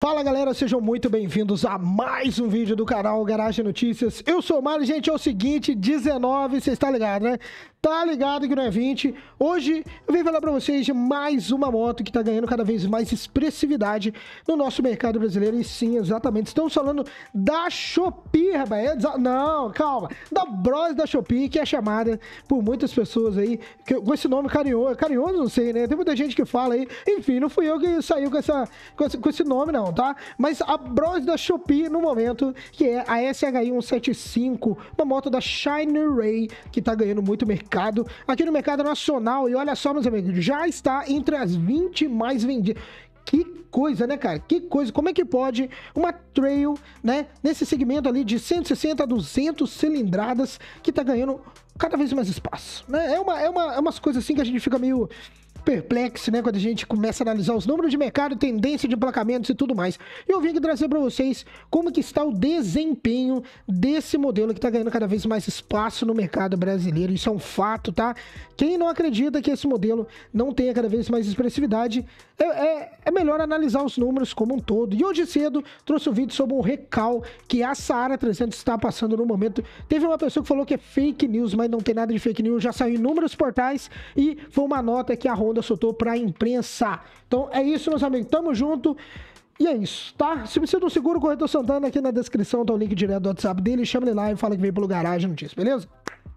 Fala galera, sejam muito bem-vindos a mais um vídeo do canal Garagem Notícias. Eu sou o Mário, gente, é o seguinte, 19, você está ligado, né? Tá ligado que não é 20. Hoje eu vim falar para vocês de mais uma moto que tá ganhando cada vez mais expressividade no nosso mercado brasileiro. E sim, exatamente. Estamos falando da Shopee, rapaz. É não, calma. Da Bros da Shopee, que é chamada por muitas pessoas aí com esse nome carinhoso. Carinhoso, não sei, né? Tem muita gente que fala aí. Enfim, não fui eu que saiu com, essa, com, esse, com esse nome, não, tá? Mas a Bros da Shopee, no momento, que é a SHI 175, uma moto da Shine Ray, que tá ganhando muito mercado mercado, aqui no mercado nacional. E olha só, meus amigos, já está entre as 20 mais vendidas. Que coisa, né, cara? Que coisa. Como é que pode uma trail, né, nesse segmento ali de 160 a 200 cilindradas que tá ganhando cada vez mais espaço, né? É uma, é uma, é umas coisas assim que a gente fica meio perplexo, né? Quando a gente começa a analisar os números de mercado, tendência de emplacamentos e tudo mais. E eu vim aqui trazer para vocês como que está o desempenho desse modelo que está ganhando cada vez mais espaço no mercado brasileiro. Isso é um fato, tá? Quem não acredita que esse modelo não tenha cada vez mais expressividade, é, é, é melhor analisar os números como um todo. E hoje cedo trouxe um vídeo sobre um recal que a Saara 300 está passando no momento. Teve uma pessoa que falou que é fake news, mas não tem nada de fake news. Já saiu em inúmeros portais e foi uma nota que a Honda Amanda soltou para a imprensa. Então é isso, meus amigos. Tamo junto. E é isso, tá? Se precisa de um seguro, corretor Santana aqui na descrição, tá o link direto do WhatsApp dele. Chama ele lá e fala que veio pelo Garagem Notícias, beleza?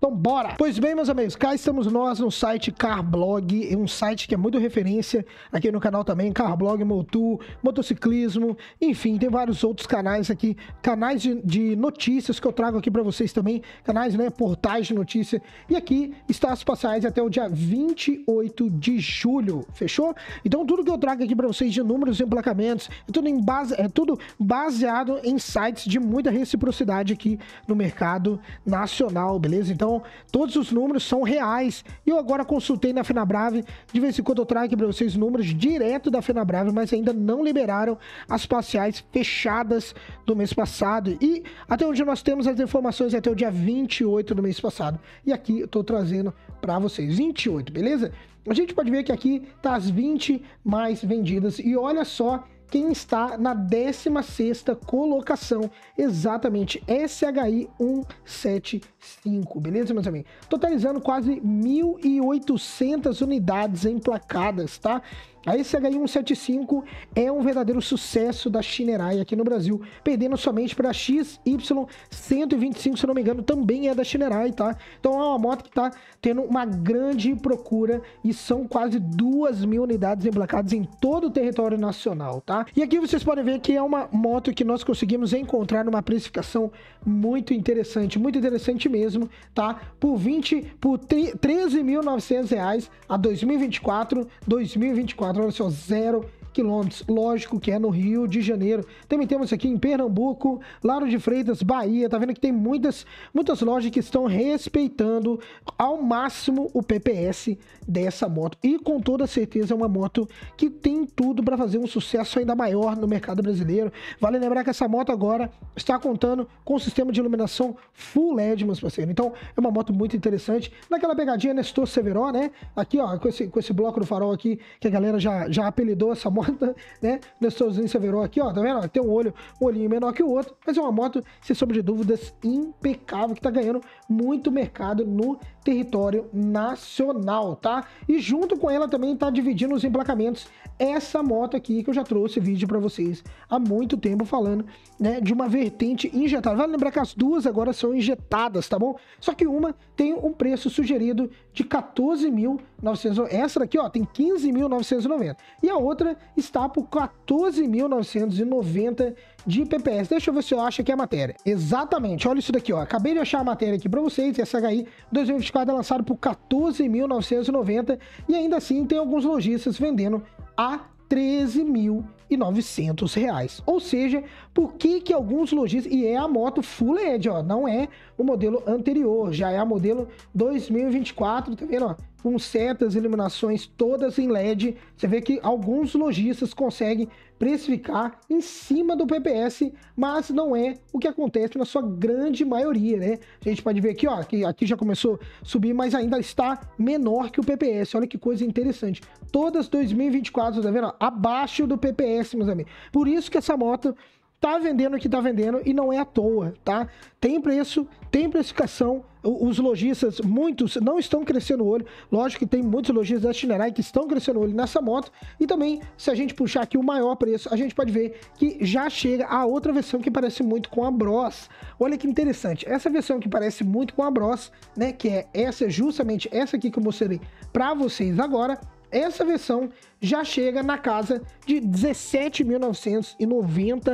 Então bora! Pois bem, meus amigos, cá estamos nós no site Carblog, um site que é muito referência aqui no canal também, Carblog, Motu, motociclismo, enfim, tem vários outros canais aqui, canais de, de notícias que eu trago aqui para vocês também, canais, né, portais de notícia. E aqui está as passagens até o dia 28 de julho, fechou? Então tudo que eu trago aqui para vocês de números e emplacamentos, é tudo, em base, é tudo baseado em sites de muita reciprocidade aqui no mercado nacional, beleza? Então então, todos os números são reais. Eu agora consultei na Finabrave, de vez em quando eu trago aqui para vocês números direto da Finabrave, mas ainda não liberaram as parciais fechadas do mês passado. E até onde nós temos as informações é até o dia 28 do mês passado. E aqui eu estou trazendo para vocês 28, beleza? A gente pode ver que aqui tá as 20 mais vendidas e olha só quem está na 16ª colocação, exatamente SHI175, beleza, meus amigos? Totalizando quase 1.800 unidades emplacadas, tá? A SH175 é um verdadeiro sucesso da Shinerai aqui no Brasil, perdendo somente para a XY125, se não me engano, também é da Shinerai, tá? Então é uma moto que está tendo uma grande procura e são quase duas mil unidades emplacadas em todo o território nacional, tá? E aqui vocês podem ver que é uma moto que nós conseguimos encontrar numa precificação muito interessante, muito interessante mesmo, tá? Por 20, por 13.900 reais a 2024, 2024 quadro, o zero quilômetros. Lógico que é no Rio de Janeiro. Também temos aqui em Pernambuco, Lauro de Freitas, Bahia. Tá vendo que tem muitas, muitas lojas que estão respeitando ao máximo o PPS dessa moto. E com toda certeza é uma moto que tem tudo para fazer um sucesso ainda maior no mercado brasileiro. Vale lembrar que essa moto agora está contando com um sistema de iluminação full LED, meus parceiros. Então é uma moto muito interessante. Naquela pegadinha Nestor severo, né? Aqui, ó, com esse, com esse bloco do farol aqui, que a galera já, já apelidou essa moto moto, né? Nestorzinho Severo aqui, ó, tá vendo? Tem um olho, um olhinho menor que o outro, mas é uma moto, sem sombra de dúvidas, impecável, que tá ganhando muito mercado no território nacional, tá? E junto com ela também está dividindo os emplacamentos essa moto aqui que eu já trouxe vídeo para vocês há muito tempo falando, né, de uma vertente injetada. Vale lembrar que as duas agora são injetadas, tá bom? Só que uma tem um preço sugerido de 14.900, essa daqui, ó, tem 15.990. E a outra está por 14.990 de PPS. Deixa eu ver se eu acho aqui a matéria. Exatamente, olha isso daqui, ó. Acabei de achar a matéria aqui para vocês. SHI 2024 é lançado por 14.990 e ainda assim tem alguns lojistas vendendo a 13.900 reais. Ou seja, por que que alguns lojistas... E é a moto Full edge, ó. Não é o modelo anterior, já é a modelo 2024, tá vendo, ó? com certas iluminações todas em LED. Você vê que alguns lojistas conseguem precificar em cima do PPS, mas não é o que acontece na sua grande maioria, né? A gente pode ver aqui, ó, que aqui já começou a subir, mas ainda está menor que o PPS. Olha que coisa interessante. Todas 2024, tá vendo? Abaixo do PPS, meus amigos. Por isso que essa moto tá vendendo o que tá vendendo e não é à toa, tá? Tem preço, tem precificação. Os lojistas, muitos, não estão crescendo o olho. Lógico que tem muitos lojistas da Chinerai que estão crescendo o olho nessa moto. E também, se a gente puxar aqui o maior preço, a gente pode ver que já chega a outra versão que parece muito com a Bros. Olha que interessante. Essa versão que parece muito com a Bros, né? Que é essa, justamente essa aqui que eu mostrei para vocês agora essa versão já chega na casa de R$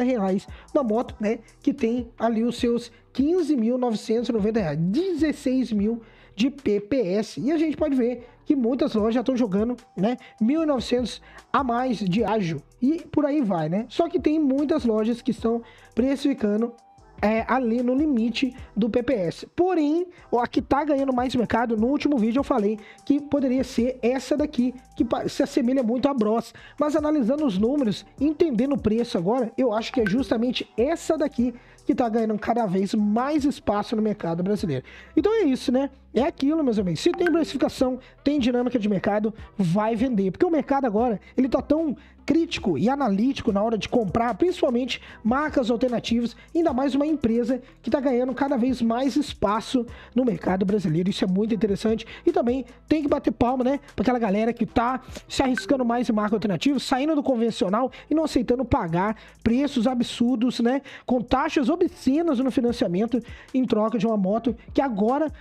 reais, uma moto né, que tem ali os seus 15.990 reais, 16 mil de PPS. E a gente pode ver que muitas lojas já estão jogando, né, 1.900 a mais de ágil. e por aí vai, né? Só que tem muitas lojas que estão precificando é, ali no limite do PPS. Porém, a que está ganhando mais mercado, no último vídeo eu falei que poderia ser essa daqui, que se assemelha muito à Bros. Mas analisando os números, entendendo o preço agora, eu acho que é justamente essa daqui que está ganhando cada vez mais espaço no mercado brasileiro. Então é isso, né? É aquilo, meus amigos. Se tem precificação, tem dinâmica de mercado, vai vender. Porque o mercado agora, ele tá tão crítico e analítico na hora de comprar, principalmente marcas alternativas, ainda mais uma empresa que está ganhando cada vez mais espaço no mercado brasileiro. Isso é muito interessante. E também tem que bater palma, né? Para aquela galera que está se arriscando mais em marca alternativa, saindo do convencional e não aceitando pagar preços absurdos, né? Com taxas obscenas no financiamento em troca de uma moto que agora,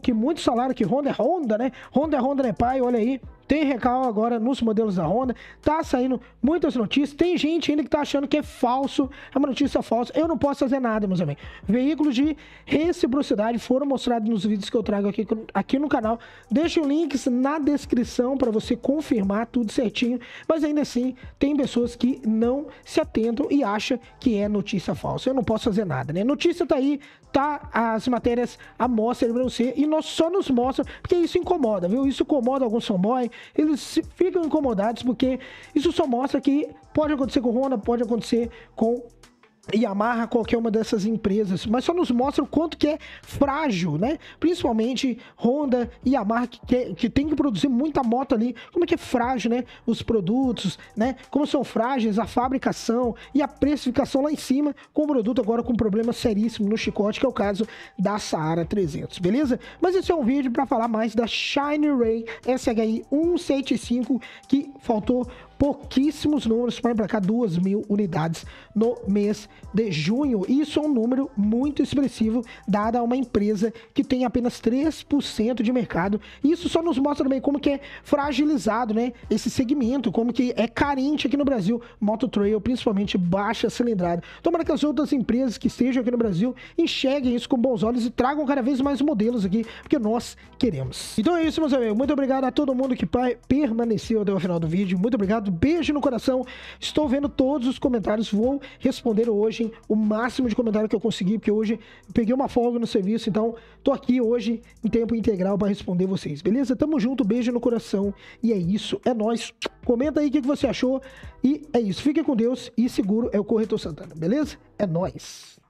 porque que muito salário que Honda é Honda, né? Honda é Honda né, pai olha aí tem recal agora nos modelos da Honda, tá saindo muitas notícias, tem gente ainda que tá achando que é falso, é uma notícia falsa, eu não posso fazer nada, meus amigos. Veículos de reciprocidade foram mostrados nos vídeos que eu trago aqui, aqui no canal, deixo o links na descrição para você confirmar tudo certinho, mas ainda assim, tem pessoas que não se atentam e acham que é notícia falsa, eu não posso fazer nada, né? Notícia tá aí, tá as matérias à mostra para você, e nós só nos mostra, porque isso incomoda, viu? Isso incomoda alguns fanboys, eles ficam incomodados porque isso só mostra que pode acontecer com o Honda, pode acontecer com Yamaha, qualquer uma dessas empresas, mas só nos mostra o quanto que é frágil, né? Principalmente Honda e Yamaha, que, que, que, tem que produzir muita moto ali, como é que é frágil, né? Os produtos, né? Como são frágeis a fabricação e a precificação lá em cima, com o produto agora com um problema seríssimo no chicote, que é o caso da Saara 300, beleza? Mas esse é um vídeo para falar mais da Shine Ray SHI 175, que faltou pouquíssimos números para cá 2 mil unidades no mês de junho. Isso é um número muito expressivo, dada uma empresa que tem apenas 3% de mercado. Isso só nos mostra também como que é fragilizado né, esse segmento, como que é carente aqui no Brasil, moto trail, principalmente baixa cilindrada. Tomara que as outras empresas que estejam aqui no Brasil enxerguem isso com bons olhos e tragam cada vez mais modelos aqui, porque nós queremos. Então é isso, meus amigos. Muito obrigado a todo mundo que permaneceu até o final do vídeo. Muito obrigado beijo no coração. Estou vendo todos os comentários, vou responder hoje o máximo de comentário que eu conseguir, porque hoje peguei uma folga no serviço, então tô aqui hoje em tempo integral para responder vocês, beleza? Tamo junto, beijo no coração e é isso, é nós. Comenta aí o que você achou e é isso. Fiquem com Deus e seguro é o corretor Santana, beleza? É nós.